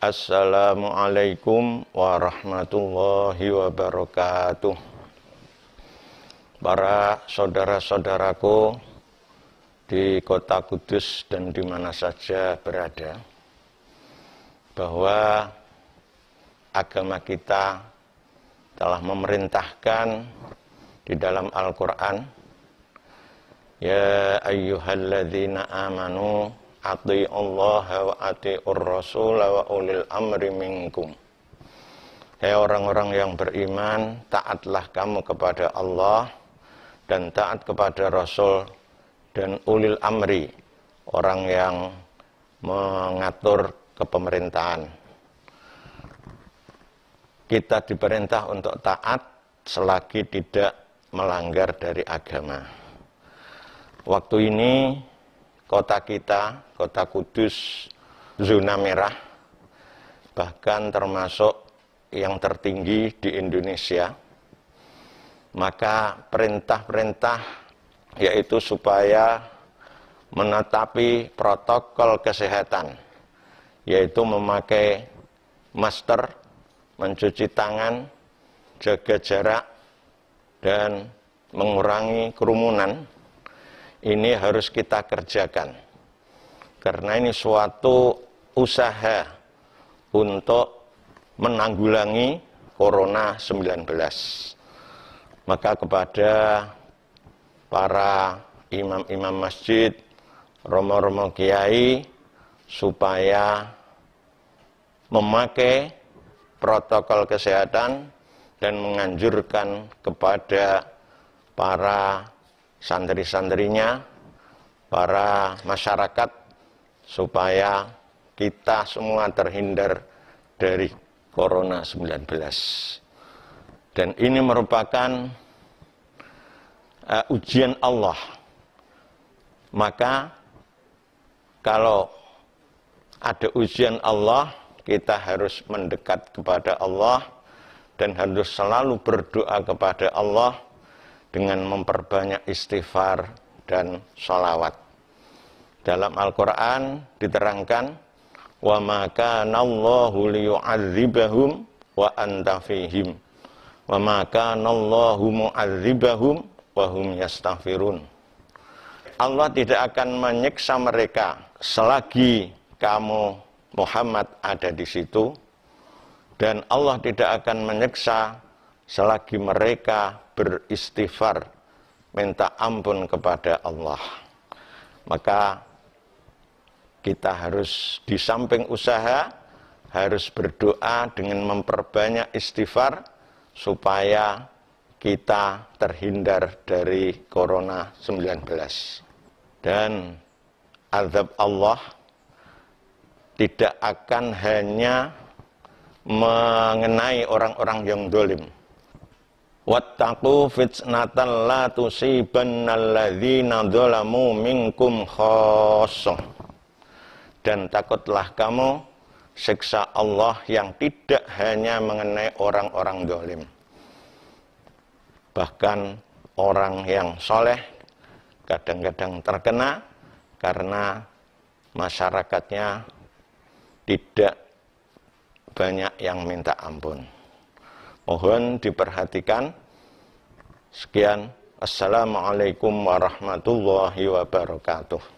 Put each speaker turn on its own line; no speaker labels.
Assalamualaikum warahmatullahi wabarakatuh. Para saudara-saudaraku di Kota Kudus dan di mana saja berada, bahwa agama kita telah memerintahkan di dalam Al-Quran Ya ayyuhalladzina amanu Allah wa ati'ur rasul wa ulil amri minkum Hei orang-orang yang beriman, taatlah kamu kepada Allah dan taat kepada Rasul dan ulil amri, orang yang mengatur kepemerintahan kita diperintah untuk taat selagi tidak melanggar dari agama. Waktu ini kota kita, kota Kudus, zona merah, bahkan termasuk yang tertinggi di Indonesia. Maka perintah-perintah yaitu supaya menetapi protokol kesehatan, yaitu memakai masker mencuci tangan, jaga jarak, dan mengurangi kerumunan, ini harus kita kerjakan. Karena ini suatu usaha untuk menanggulangi Corona 19. Maka kepada para imam-imam masjid, romo-romo kiai, supaya memakai protokol kesehatan dan menganjurkan kepada para santri-santrinya, para masyarakat supaya kita semua terhindar dari Corona 19. Dan ini merupakan uh, ujian Allah. Maka kalau ada ujian Allah, kita harus mendekat kepada Allah dan harus selalu berdoa kepada Allah dengan memperbanyak istighfar dan sholawat. Dalam Al-Quran diterangkan, وَمَا كَانَ wa لِيُعَذِّبَهُمْ وَأَنْتَ فِيهِمْ وَمَا كَانَ اللَّهُ wa hum yastafirun. Allah tidak akan menyiksa mereka selagi kamu Muhammad ada di situ dan Allah tidak akan menyeksa selagi mereka beristighfar minta ampun kepada Allah. Maka kita harus di samping usaha harus berdoa dengan memperbanyak istighfar supaya kita terhindar dari corona 19 dan azab Allah tidak akan hanya mengenai orang-orang yang dolim. Wattaku fitnatan la tusibannal ladzina dzalamu minkum khassah. Dan takutlah kamu siksa Allah yang tidak hanya mengenai orang-orang dolim. Bahkan orang yang soleh kadang-kadang terkena karena masyarakatnya tidak banyak yang minta ampun. Mohon diperhatikan. Sekian. Assalamualaikum warahmatullahi wabarakatuh.